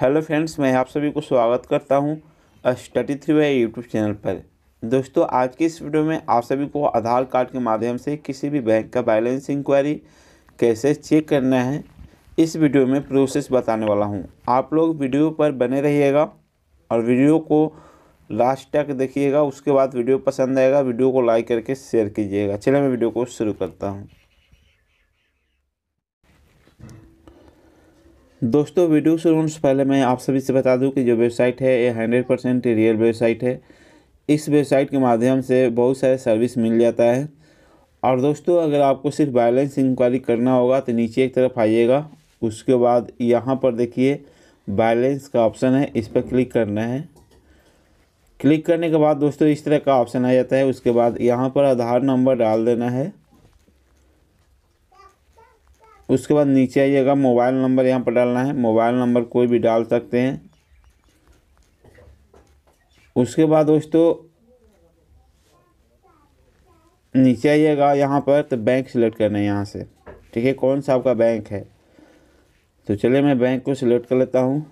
hello friends मैं आप सभी को स्वागत करता हूं study three Y YouTube channel पर दोस्तों आज की इस वीडियो में आप सभी को आधार कार्ड के माध्यम से किसी भी बैंक का बैलेंस इंक्वायरी कैसे चेक करना है इस वीडियो में प्रोसेस बताने वाला हूं आप लोग वीडियो पर बने रहिएगा और वीडियो को लास्ट तक देखिएगा उसके बाद वीडियो पसंद आएगा वीडियो को लाइक करके शेयर कीजिएगा चलिए मैं वीडियो को शुरू करता हूँ दोस्तों वीडियो शुरू से पहले मैं आप सभी से बता दूं कि जो वेबसाइट है ये हंड्रेड परसेंट रियल वेबसाइट है इस वेबसाइट के माध्यम से बहुत सारे सर्विस मिल जाता है और दोस्तों अगर आपको सिर्फ बैलेंस इंक्वायरी करना होगा तो नीचे एक तरफ आइएगा उसके बाद यहाँ पर देखिए बैलेंस का ऑप्शन है इस पर क्लिक करना है क्लिक करने के बाद दोस्तों इस तरह का ऑप्शन आ जाता है उसके बाद यहाँ पर आधार नंबर डाल देना है उसके बाद नीचे आइएगा मोबाइल नंबर यहाँ पर डालना है मोबाइल नंबर कोई भी डाल सकते हैं उसके बाद दोस्तों नीचे आइएगा यहाँ पर तो बैंक सिलेक्ट करना है यहाँ से ठीक है कौन सा आपका बैंक है तो चलिए मैं बैंक को सिलेक्ट कर लेता हूँ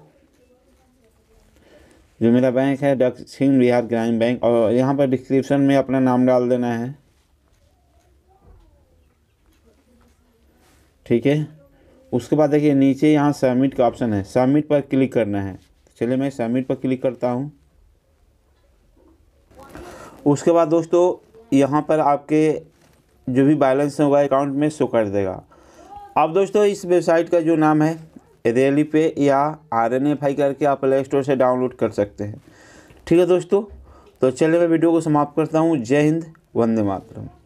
जो मेरा बैंक है दक्षिण बिहार ग्रामीण बैंक और यहाँ पर डिस्क्रिप्शन में अपना नाम डाल देना है ठीक है उसके बाद देखिए नीचे यहाँ सबमिट का ऑप्शन है सबमिट पर क्लिक करना है चलिए मैं सबमिट पर क्लिक करता हूँ उसके बाद दोस्तों यहाँ पर आपके जो भी बैलेंस होगा अकाउंट में शो कर देगा अब दोस्तों इस वेबसाइट का जो नाम है रेली पे या आर एन एफ आई करके आप प्ले स्टोर से डाउनलोड कर सकते हैं ठीक है दोस्तों तो चलिए मैं वीडियो को समाप्त करता हूँ जय हिंद वंदे मातरम